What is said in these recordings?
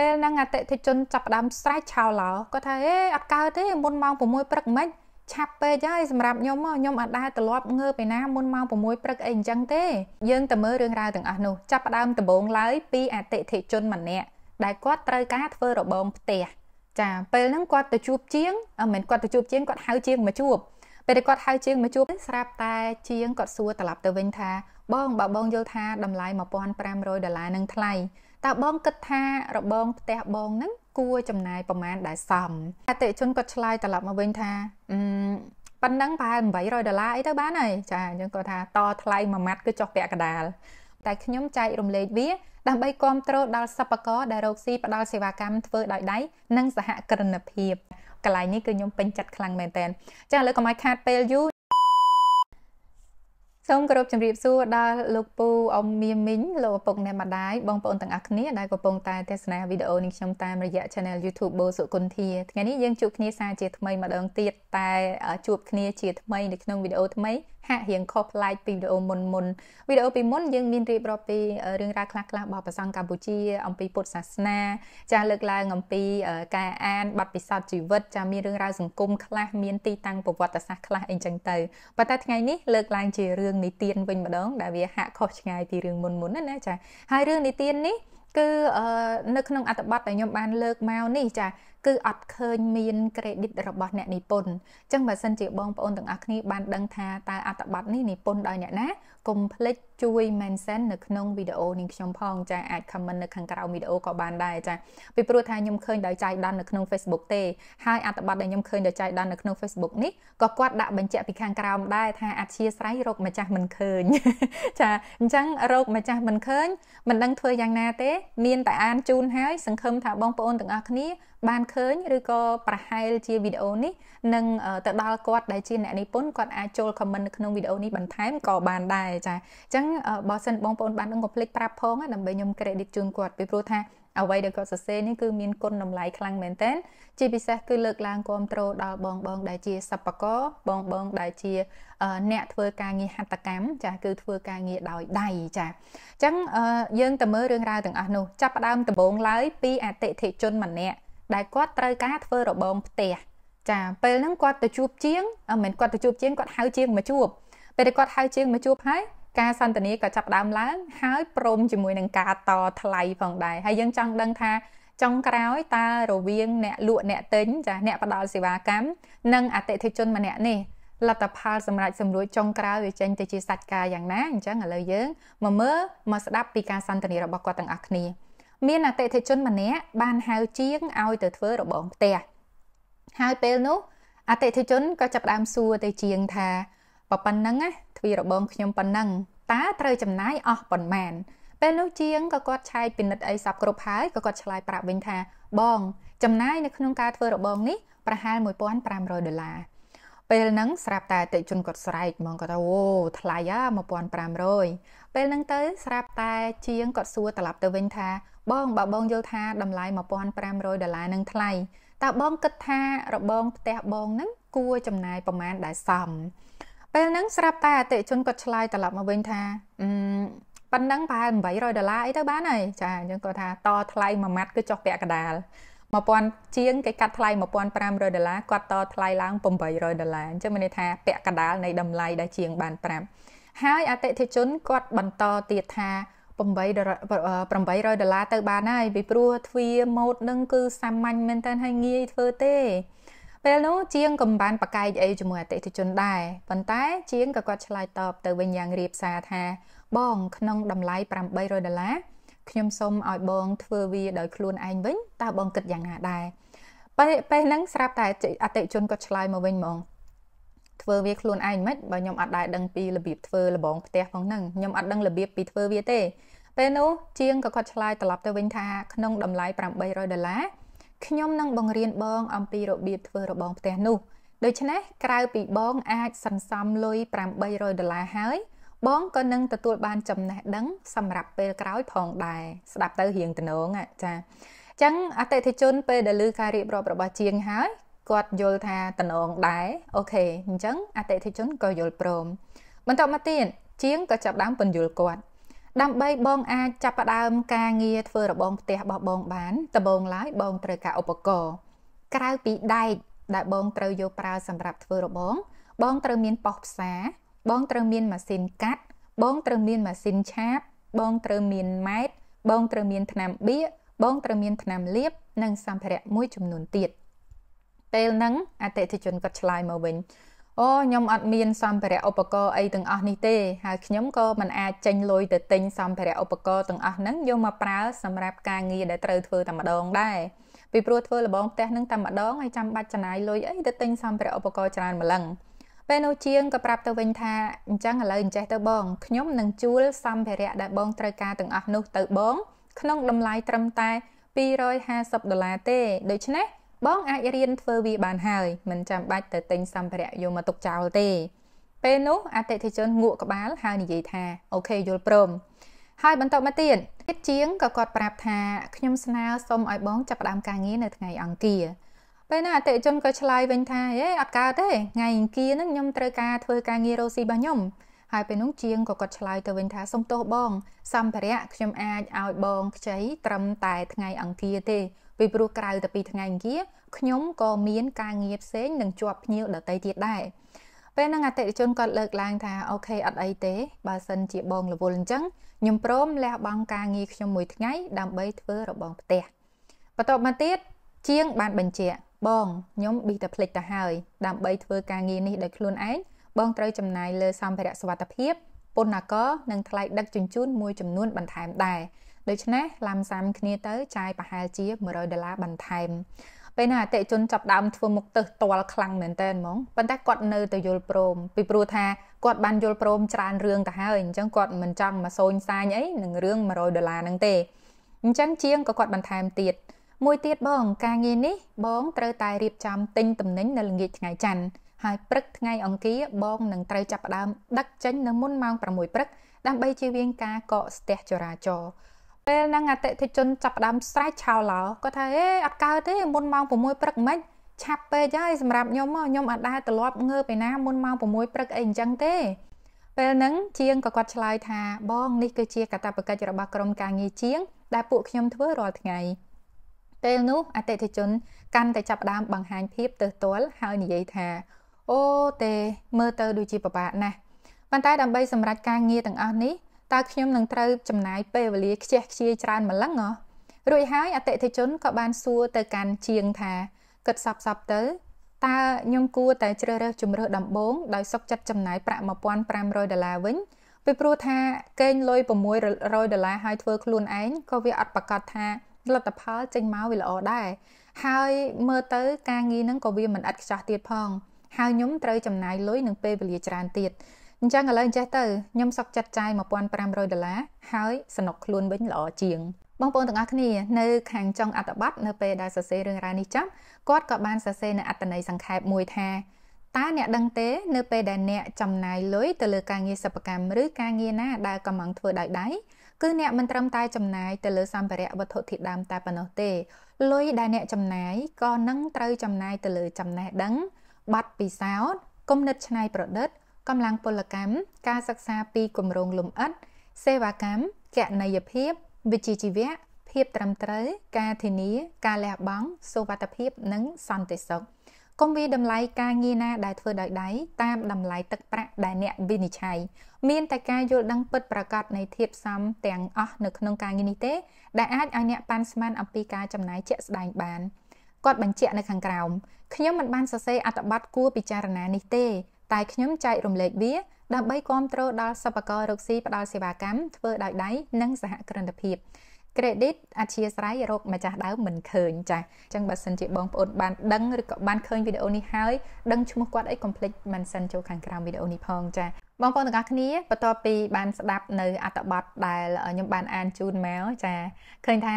ពេលហ្នឹងអតិថិជនចាប់ផ្ដើមស្រែកឆោឡោគាត់ថាហេអត់កើតទេមុនម៉ោង6ព្រឹកមិនឆាប់ពេកហើយសម្រាប់ខ្ញុំខ្ញុំអត់ដែរត្រឡប់ងើបឯណាមុនម៉ោង6ព្រឹកអីអញ្ចឹងទេ យើងទៅមើលរឿងរ៉ាវទាំងអស់នោះចាប់ផ្ដើមដំបូងឡើយពីអតិថិជនម្នាក់ដែលគាត់ត្រូវការធ្វើរបងផ្ទះចាពេលហ្នឹងគាត់ទៅជួបជាងមិនមែនគាត់ទៅជួបជាងគាត់ហៅជាងមកជួបពេលដែលគាត់ហៅជាងមកជួបស្រាប់តែជាងគាត់សួរត្រឡប់ទៅវិញថាបងបើបងយល់ថាតម្លៃ1500ដុល្លារនឹងថ្លៃតើបងគិតថារបងផ្ទះបងហ្នឹងគួរចំណាយប្រមាណដែលសមអតិជនគាត់ឆ្លើយត្រឡប់មកវិញថាអឺប៉ុណ្ណឹងប្រហែល800ដុល្លារអីទៅបានហើយចាអញ្ចឹងគាត់ថាតថ្លៃមួយម៉ាត់គឺចុះពាក់កដាលតែខ្ញុំចែករំលែកវាដើម្បីគ្រប់គ្រងដល់សិប្បករដែលរកស៊ីផ្ដល់សេវាកម្មធ្វើដោយដៃនិងសហគ្រិនភាពកន្លែងនេះគឺខ្ញុំពេញចិត្តខ្លាំងមែនតើចាឥឡូវកុំឲ្យខាតពេលយូរសូមគោរពជំរាបសួរដល់លោកពូអ៊ំមៀមីងលោកឪពុកអ្នកម្ដាយបងប្អូនទាំងអស់គ្នាដែលកំពុងតែទស្សនាវីដេអូនេះខ្ញុំតាម រយៈ Channel YouTube បូសុគុនធាថ្ងៃនេះយើងជួបគ្នាសារជាថ្មីម្ដងទៀតតែជួបគ្នាជាថ្មីនៅក្នុងវីដេអូថ្មីហាក់រៀងខុសប្លែកពីវីដេអូមុនមុនវីដេអូពីមុនយើងមានរៀបរាប់ពីរឿងរ៉ាវខ្លះៗរបស់ប្រសង់កម្ពុជា អំពីពុទ្ធសាសនា ចាស់លើកឡើងអំពី ការអានបទពិសោធន៍ជីវិតចាស់មានរឿងរ៉ាវសង្គមខ្លះមានទីតាំងប្រវត្តិសាស្ត្រខ្លះអីចឹងទៅប៉ុន្តែថ្ងៃនេះលើកឡើងជារឿងនីតិានវិញម្ដងដែលវាហាក់ខុសឆ្ងាយពីរឿងមុនមុនណាចាស់ហើយរឿងនីតិាននេះគឺនៅក្នុងអត្តបទដែលខ្ញុំបានលើកមកនេះចាគឺអត់ឃើញមាន credit របស់អ្នកនិពន្ធអញ្ចឹងបើសិនជាបងប្អូនទាំងអស់គ្នាបានដឹងថាតើអត្ថបទនេះនិពន្ធដោយអ្នកណាកុំភ្លេចជួយ mention នៅក្នុងវីដេអូនេះខ្ញុំផងចាអាច comment នៅខាងក្រៅវីដេអូក៏បានដែរចាពីព្រោះថាខ្ញុំឃើញដោយចៃដន្យនៅក្នុង Facebook ទេហើយអត្ថបទដែលខ្ញុំឃើញដោយចៃដន្យនៅក្នុង Facebook នេះក៏គាត់ដាក់បញ្ជាក់ពីខាងក្រោមដែរថាអធិស្ស្រ័យរោគម្ចាស់មិនឃើញចាអញ្ចឹងរោគម្ចាស់មិនឃើញមិនដឹងធ្វើយ៉ាងណាទេមាន តែអានជូនហើយសង្ឃឹមថាបងប្អូនទាំងអស់គ្នាបានឃើញឬក៏ប្រហែលជាវីដេអូនេះនឹងទៅដល់គាត់ដែលជាអ្នកនិពន្ធគាត់អាចចូល comment នៅក្នុងវីដេអូនេះបន្ថែមក៏បានដែរចាអញ្ចឹងបើសិនបងប្អូនបាននឹងកុំភ្លេចប្រាប់ផងដើម្បីខ្ញុំ credit ជូនគាត់ពីព្រោះថាអ្វីដែលគាត់សរសេរនេះគឺមានគុណតម្លៃខ្លាំងមែនទែនជាពិសេសគឺលើកឡើងគ្រប់គ្រងដល់បងបងដែលជាសិប្បករបងបងដែលជាអ្នកធ្វើការងារហត្ថកម្មចាគឺធ្វើការងារដោយដៃចាអញ្ចឹងយើងទៅមើលរឿងរ៉ាវទាំងអស់នោះចាប់ផ្ដើមដំបូងឡើយពីអតិថិជនម្នាក់ដែលគាត់ត្រូវការធ្វើរបងផ្ទះចាពេលហ្នឹងគាត់ទៅជួបជាងមិនមែនគាត់ទៅជួបជាងគាត់ហៅជាងមកជួប ពេលដែលគាត់ហៅជាងមកជួបហើយការសន្ទនាក៏ចាប់ដើមឡើងហើយព្រមជាមួយនឹងការតថ្លៃផងដែរហើយយើងចង់ដឹងថាចុងក្រោយតើរវាងអ្នកលក់អ្នកទិញចាអ្នកផ្ដល់សេវាកម្មនិងអតិថិជនម្នាក់នេះលទ្ធផល សម្រាប់សម្រួលចុងក្រោយវាចេញទៅជាសាច់ការយ៉ាងណាអញ្ចឹងឥឡូវយើងមកមើលមកស្ដាប់ពីការសន្ទនារបស់គាត់ទាំងអស់គ្នាមានអតិថិជនម្នាក់បានហៅជាងឲ្យទៅធ្វើរបងផ្ទះហើយពេលនោះអតិថិជនក៏ចាប់ដើមសួរទៅជាងថាបើប៉ុណ្ណឹងណាទ្វាររបងខ្ញុំប៉ុណ្ណឹងតើត្រូវចំណាយអស់ប៉ុន្មានពេលនោះជាងក៏គាត់ឆែកពិនិត្យអីសពគ្រប់ហើយក៏គាត់ឆ្លើយប្រាប់វិញថាបង ចំណាយនៅក្នុងការធ្វើរបងនេះប្រហែល1500ដុល្លារពេលហ្នឹងស្រាប់តែអតិជនគាត់ស្រែកហ្មងគាត់ថាអូថ្លៃហ่า1500ពេលហ្នឹងទៅ ស្រាប់តែ ជាងគាត់សួរត្រឡប់ទៅវិញថាបងបើបងយល់ថាតម្លៃ1500ដុល្លារនឹងថ្លៃតើបងគិតថារបងផ្ទះបងនឹងគួរចំណាយប្រមាណដែរសមពេលហ្នឹងស្រាប់តែអតិជនគាត់ឆ្លើយត្រឡប់មកវិញថាអឺប៉ុណ្ណឹងប្រហែល800ដុល្លារអីទៅបានហើយចាអញ្ចឹងគាត់ថាតថ្លៃមួយម៉ាត់គឺចុះពាក់កដាល1000ជាងគេកាត់ថ្លៃ1500ដុល្លារគាត់តថ្លៃឡើង800ដុល្លារអញ្ចឹងមានន័យថា ពាក់កដាលនៃតម្លៃដែលជាងបានប្រាប់ហើយអតិថិជនគាត់បន្តទៀតថា800ដុល្លារ800ដុល្លារទៅបានហើយពីព្រោះទ្វាម៉ូតនឹងគឺសាមញ្ញមែនតើហើយងាយធ្វើទេពេលនោះជាងក៏បានប្រកែកអីជាមួយអតិថិជនដែរប៉ុន្តែជាងក៏គាត់ឆ្លើយតបទៅវិញយ៉ាងរៀបសារថា បង ក្នុងតម្លៃ800ដុល្លារខ្ញុំសូមឲ្យបងធ្វើវាដោយខ្លួនឯងវិញតើបងគិតយ៉ាងណាដែរពេលពេលហ្នឹងស្រាប់តែអតិជនគាត់ឆ្លើយមកវិញហ្មងធ្វើវាខ្លួនឯងមិនបើខ្ញុំអត់ដែរដឹងពីរបៀបធ្វើលបងផ្ទះផងហ្នឹងខ្ញុំអត់ដឹងរបៀបពីធ្វើវាទេពេលនោះជាងក៏គាត់ឆ្លើយត្រឡប់ទៅវិញថាក្នុងតម្លៃ800ដុល្លារខ្ញុំនឹងបង្រៀនបង អំពីរបៀបធ្វើរបងផ្ទះនោះដូច្នេះក្រៅពីបងអាចសន្សំលុយ800ដុល្លារហើយបងក៏នឹងទទួលបានចំណេះដឹង សម្រាប់ពេលក្រោយផងដែរស្ដាប់ទៅរៀងតំណងចាអញ្ចឹងអតិថិជនពេលដែលឮការរៀបរាប់របស់ជាងហើយគាត់យល់ថាតំណងដែរអូខេអញ្ចឹងអតិថិជនក៏យល់ព្រម បន្តមកទៀតជាងក៏ចាប់ដើមពន្យល់គាត់ដើម្បីបងអាចចាប់ផ្ដើមការងារធ្វើរបងផ្ទះរបស់បង បានដំបូងឡើយបងត្រូវការឧបករណ៍ក្រៅពីដែកដែលបងត្រូវយកប្រើសម្រាប់ធ្វើរបងបងត្រូវមានប៉ោះផ្សា បងត្រូវមានម៉ាស៊ីនកាត់ បងត្រូវមានម៉ាស៊ីនឆាបបងត្រូវមានម៉ែតបងត្រូវមានថ្នាំបៀបងត្រូវមានថ្នាំលាបនិងសម្ភារៈមួយចំនួនទៀតពេលហ្នឹងអតិថិជនគាត់ឆ្លើយមកវិញអូខ្ញុំអត់មានសម្ភារៈឧបករណ៍អីទាំងអស់នេះទេហើយខ្ញុំក៏មិនអាចចេញលុយទៅទិញសម្ភារៈឧបករណ៍ទាំងអស់ហ្នឹងយកមកប្រើ សម្រាប់ការងារដែលត្រូវធ្វើតែម្ដងដែរពីព្រោះធ្វើលបងផ្ទះហ្នឹងតែម្ដងហើយចាំបាច់ចំណាយលុយអីទៅទិញសម្ភារៈឧបករណ៍ច្រើនម្លឹងពេលនោះជាងក៏ប្រាប់ទៅវិញថាអញ្ចឹងឥឡូវអញ្ចេះទៅបងខ្ញុំនឹងជួលសម្ភារៈដែលបងត្រូវការទាំងអស់នោះទៅបង ក្នុងតម្លៃត្រឹមតែ250ដុល្លារទេដូច្នេះបងអាចរៀនធ្វើវាបានហើយមិនចាំបាច់ទៅទិញសម្ភារៈយកមកទុកចោលទេពេលនោះអតិថិជនងក់ក្បាលហើយនិយាយថាអូខេយល់ព្រម ហើយបន្តមកទៀតទៀតជាងក៏គាត់ប្រាប់ថាខ្ញុំស្នើសុំឲ្យបងចាប់ផ្ដើមការងារនៅថ្ងៃអង្គារពេលនោះអតិថិជនក៏ឆ្លើយវិញថាហេអត់កើតទេថ្ងៃអង្គារហ្នឹងខ្ញុំត្រូវការធ្វើការងាររោស៊ីរបស់ខ្ញុំហើយពេលនោះជាងក៏គាត់ឆ្លើយទៅវិញថាសុំទោសបងសម្ភារៈខ្ញុំអាចឲ្យបងខ្ចីត្រឹមតែថ្ងៃអង្គារទេពីព្រោះក្រៅតែពីថ្ងៃអង្គារខ្ញុំក៏មានការងារផ្សេងនឹងជាប់ភ្ញៀវដតីទៀតដែរពេលហ្នឹងអតិថិជនគាត់លើកឡើងថាអូខេអត់អីទេបើសិនជាបងរវល់អញ្ចឹងខ្ញុំព្រមលះបង់ការងារខ្ញុំមួយថ្ងៃ ដើម្បីធ្វើរបងផ្ទះបន្ទាប់មកទៀតជាង បានបញ្ជាក់បងខ្ញុំប៊ីតែភ្លេចទៅហើយដើម្បីធ្វើការងារនេះដោយខ្លួនឯងបងត្រូវចំណាយលើសម្ភារៈសុវត្ថិភាពពន្ធអាករនិងថ្លៃដឹកជញ្ជូនមួយចំនួនបន្ថែមដែរដូច្នេះឡាំសាំគ្នាទៅចាយប្រហែលជា100ដុល្លារបន្ថែមពេលណាអតិជនចាប់ដើមធ្វើមុខទៅស្ទាល់ខ្លាំងមែនតើហ្មងប៉ុន្តែគាត់នៅតែយល់ព្រមពីព្រោះថាគាត់បានយល់ព្រមច្រើនរឿងទៅហើយអញ្ចឹងគាត់មិនចង់មកសូនសាញអីនឹងរឿង100ដុល្លារហ្នឹងទេអញ្ចឹងជាងក៏គាត់បន្ថែមទៀតមួយទៀតបង ការងារនេះបងត្រូវតែរៀបចំទិញទំនិញនៅល្ងាចថ្ងៃច័ន្ទហើយព្រឹកថ្ងៃអង្គារបងនឹងត្រូវចាប់ផ្ដើមដឹកចេញនៅមុនម៉ោង6ព្រឹក ដើម្បីជៀសវាងការកកស្ទះចរាចរណ៍ពេលហ្នឹងអតិថិជនចាប់ផ្ដើមស្រែកឆោឡោគាត់ថាអេអត់កើតទេមុនម៉ោង6ព្រឹកមិនឆាប់ពេកហើយសម្រាប់ខ្ញុំខ្ញុំអត់ដែរត្រឡប់ងើបឯណាមុនម៉ោង6ព្រឹកអីអញ្ចឹងទេពេលហ្នឹងជាងក៏គាត់ឆ្លើយថាបងនេះគឺជាកាតព្វកិច្ចរបស់ក្រុមការងារជាងដែលពួកខ្ញុំធ្វើរាល់ថ្ងៃពេលនោះអតិថិជនកាន់តែចាប់ផ្ដើមបង្ហាញភាពទើសទាល់ហើយនិយាយថាអូទេមើលទៅដូចជាពិបាកណាស់ប៉ុន្តែដើម្បីសម្រេចការងារទាំងអស់នេះតើខ្ញុំនឹងត្រូវចំណាយពេលវេលាខ្ជះខ្ជាយច្រើនម្លឹងហ៎រួចហើយអតិថិជនក៏បានសួរទៅកាន់ជាងថាគិតសពសពទៅតើខ្ញុំគួរតែជ្រើសរើសជំរើសដំបូងដោយសុកចិត្តចំណាយប្រាក់1500ដុល្លារវិញពីព្រោះថាកេងលុយ600ដុល្លារហើយធ្វើខ្លួនឯងក៏វាអត់ប្រកាសថាលទ្ធផលចេញមកវាល្អដែរហើយមើលទៅការងារហ្នឹងក៏វាមិនអត់ខ្ចោះទៀតផងហើយខ្ញុំត្រូវចំណាយលុយនិងពេលវេលាច្រើនទៀតអញ្ចឹងឥឡូវចេះទៅខ្ញុំសឹកចាត់ចាយ1500ដុល្លារហើយសំណុកខ្លួនវិញល្អជាង បងប្អូនទាំងអស់គ្នានៅ ខាងចុងអត្ថបទនៅពេលដែលសរសេររឿងរ៉ាវនេះចប់គាត់ក៏បានសរសេរនៅអត្ថន័យសង្ខេបមួយថាតើអ្នកដឹងទេនៅពេលដែលអ្នកចំណាយលុយទៅលើការងារសិប្បកម្មឬការងារណាដែលកំពុងធ្វើដោយដៃគឺអ្នកមិនត្រឹមតែចំណាយទៅលើសម្ភារៈវត្ថុធាតុដើមតែប៉ុណ្ណោះទេលុយដែលអ្នកចំណាយក៏នឹងត្រូវចំណាយទៅលើចំណេះដឹងប័ណ្ណពិសោធន៍គំនិតច្នៃប្រឌិតកម្លាំងពលកម្មការសិក្សាពីគម្រោងលំអិត សេវាកម្មគណនេយ្យភាពវិជ្ជាជីវៈភាពត្រឹមត្រូវ ការធានាការលះបង់សុវត្ថិភាពនិងសន្តិសុខុំវាតម្លៃការងារណាដែលធ្វើដោយដៃតាមតម្លៃទឹកប្រាក់ដែលអ្នកវិនិច្ឆ័យមានតែការយល់ដឹងពិតប្រាកដនៃធៀបសំទាំងអស់នៅក្នុងការងារនេះទេ ដែលអាចឲ្យអ្នកប៉ាន់ស្មានអំពីការចំណាយជាក់ស្ដែងបាន។គាត់បញ្ជាក់នៅខាងក្រោមខ្ញុំមិនបានសរសេរអត្ថបទគួរពិចារណានេះទេតែខ្ញុំចែករំលែកវាដើម្បីគ្រប់គ្រងដល់សិប្បកររកស៊ីផ្ដល់សេវាកម្មធ្វើដោយដៃនិងសហគ្រិនភាព credit អធិស្ស្រ័យរកម្ចាស់ដើមមិនឃើញចាស់អញ្ចឹងបើសិនជាបងប្អូនបានដឹងឬក៏បានឃើញវីដេអូនេះហើយដឹងឈ្មោះគាត់អីកុំភ្លេចមិនសិនចូលខាងក្រោមវីដេអូនេះផងចាស់បងប្អូនទាំងអស់គ្នាបន្ទាប់ពី បានស្ដាប់នៅអត្តបទដែលខ្ញុំបានអានជូនមកចាឃើញថា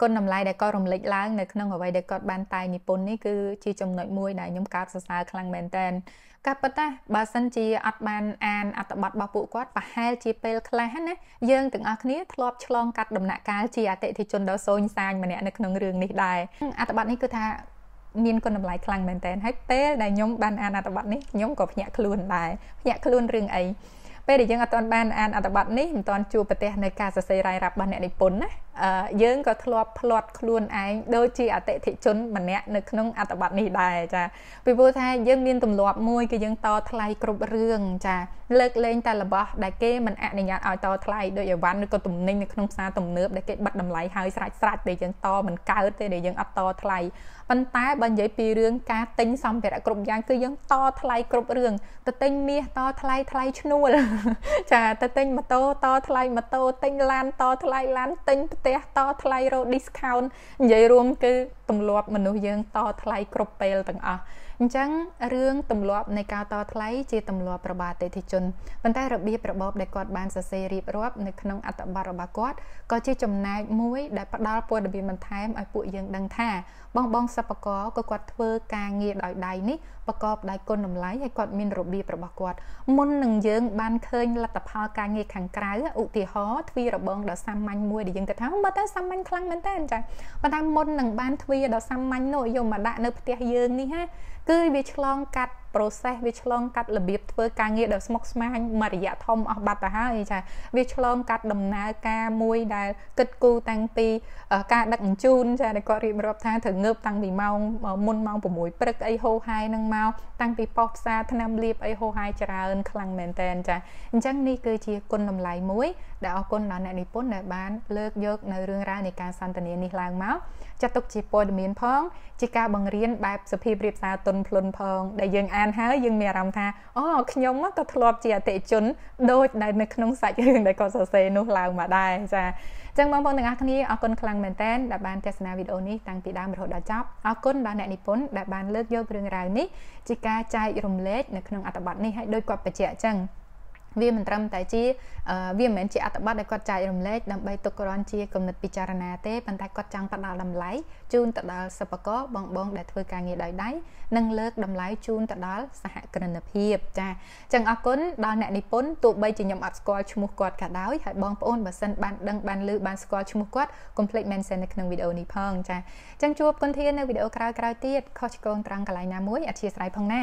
គុណតម្លៃដែលគាត់រំលេចឡើងនៅក្នុងអ្វីដែលគាត់បានតែនិពន្ធនេះគឺជាចំណុចមួយដែលខ្ញុំកោតសរសើរខ្លាំងមែនទែនក៏ប៉ុន្តែបើសិនជាអត់បានអានអត្តបទរបស់ពួកគាត់ប្រហែលជាពេលខ្លះណាយើងទាំងអស់គ្នាធ្លាប់ឆ្លងកាត់ដំណាក់កាលជាអតិថិជនដ៏សូនសាញម្នាក់នៅក្នុងរឿងនេះដែរអត្តបទនេះគឺថាមានគុណតម្លៃខ្លាំងមែនតើហើយពេលដែលខ្ញុំបានអានអត្ថបទនេះខ្ញុំក៏ភ្ញាក់ខ្លួនដែរភ្ញាក់ខ្លួនរឿងអីពេលដែលយើងអត់ទាន់បានអានអត្ថបទនេះមិនទាន់ជួបប្រទេសនៃការសរសេររាយរាប់របស់អ្នកនិពន្ធណាយើងក៏ធ្លាប់ផ្លាត់ខ្លួនឯងដូចជាអតិថិជនម្នាក់នៅក្នុងអត្តបទនេះដែរចាពីព្រោះថាយើងមានទម្លាប់មួយ គឺយើងតថ្លៃគ្រប់រឿងចាលើកលែងតែរបស់ដែលគេមិនអនុញ្ញាតឲ្យតថ្លៃដោយអីវ៉ាន់ឬក៏ទំនិញនៅក្នុងផ្សារទំនើបដែលគេបិទតម្លៃហើយស្រាច់ស្រាច់ដែលយើងតមិនកើតទេដែលយើងអត់តថ្លៃប៉ុន្តែបើនិយាយពីរឿងការទិញសម្ភារៈគ្រប់យ៉ាងគឺយើងតថ្លៃគ្រប់រឿងទៅទិញមាសតថ្លៃថ្លៃឈ្នួលចាទៅទិញម៉ូតូតថ្លៃម៉ូតូទិញឡានតថ្លៃឡានទិញផ្ផ្ទះតថ្លៃរោ discount និយាយរួមគឺទម្លាប់មនុស្សយើងតថ្លៃគ្រប់ពេលទាំងអស់អញ្ចឹងរឿងទម្លាប់នៃការតថ្លៃជាទម្លាប់របស់អតិថិជនប៉ុន្តែរបៀបរបបដែលគាត់បានសរសេររៀបរាប់នៅក្នុងអត្ថបទរបស់គាត់ក៏ជាចំណែកមួយដែលផ្ដល់ព័ត៌មានបន្ថែមឲ្យពួកយើងដឹងថាបងបងសិប្បករក៏គាត់ធ្វើការងារដោយដៃនេះប្រកបដោយគុណតម្លៃហើយគាត់មានរបៀបរបស់គាត់មុននឹងយើងបានឃើញលទ្ធផល ការងារខាងក្រៅឧទាហរណ៍ទ្វីរបងដ៏សាមញ្ញមួយដែលយើងគិតថាមើលទៅសាមញ្ញខ្លាំងមែនតើចាប៉ុន្តែមុននឹងបានទ្វីដ៏សាមញ្ញនោះយកមកដាក់នៅផ្ទះយើងនេះណាគឺវាឆ្លងកាត់ process វាឆ្លងកាត់របៀបធ្វើការងារដ៏ស្មុគស្មាញមួយរយៈធំអស់បាត់ទៅហើយចាវាឆ្លងកាត់ដំណើរការមួយដែលគិតគូរតាំងពីការដឹកអញ្ជូនចាដែលគាត់រៀបរាប់ថាត្រូវងើបតាំងពីម៉ោងមុនម៉ោង6ព្រឹកអីហូហាយនឹងមកតាំងពីប៉ុស្តិ៍ផ្សារថ្នាំលាបអីហូហាយច្រើនខ្លាំងមែនតើចាអញ្ចឹងនេះគឺជាគុណតម្លៃមួយដែលអរគុណដល់អ្នកនិពន្ធដែលបានលើកយកនៅរឿងរ៉ាវនៃការសន្ទនានេះឡើងមកចាត់ទុកជាព័ត៌មាន ផងជាការបង្រៀនបែបសភាពរៀបសារទុនភ្លុនផងដែលយើងអាចអានហើយយើងមានអារម្មណ៍ថាអូខ្ញុំក៏ធ្លាប់ជាអតិជន ដូចដែលនៅក្នុងសាច់រឿងដែលគាត់សរសេរនោះឡើងមកដែរចាអញ្ចឹងបងប្អូនទាំងអស់គ្នាអរគុណខ្លាំងមែនទែនដែលបាន ទស្សនាវីដេអូនេះតាំងពីដើមរហូតដល់ចប់អរគុណដល់អ្នកនិពន្ធដែលបានលើកយករឿងរ៉ាវនេះជាការចែករំលែកនៅក្នុងអត្ថបទនេះឲ្យដូចគាត់បញ្ជាក់អញ្ចឹងវាមិនត្រឹមតែជា វាមិនមែនជាអត្ថបទដែលគាត់ចែករំលែកដើម្បីទុកគ្រាន់ជាគំនិតពិចារណាទេប៉ុន្តែគាត់ចង់ផ្ដល់តម្លៃជូនទៅដល់សិប្បករបងបងដែលធ្វើការងារដោយដៃនិងលើកតម្លៃជូនទៅដល់សហគ្រិនភាពចាអញ្ចឹងអរគុណដល់អ្នកនិពន្ធទោះបីជាខ្ញុំអត់ស្គាល់ឈ្មោះគាត់ក៏ដោយហើយបងប្អូនបើសិនបានដឹងបានឮបានស្គាល់ឈ្មោះគាត់កុំភ្លេច mention នៅក្នុងវីដេអូនេះផងចាអញ្ចឹងជួបគុនធាននៅវីដេអូក្រោយៗទៀតខុសឆ្គងត្រង់កន្លែងណាមួយអធិស្ឋានផងណា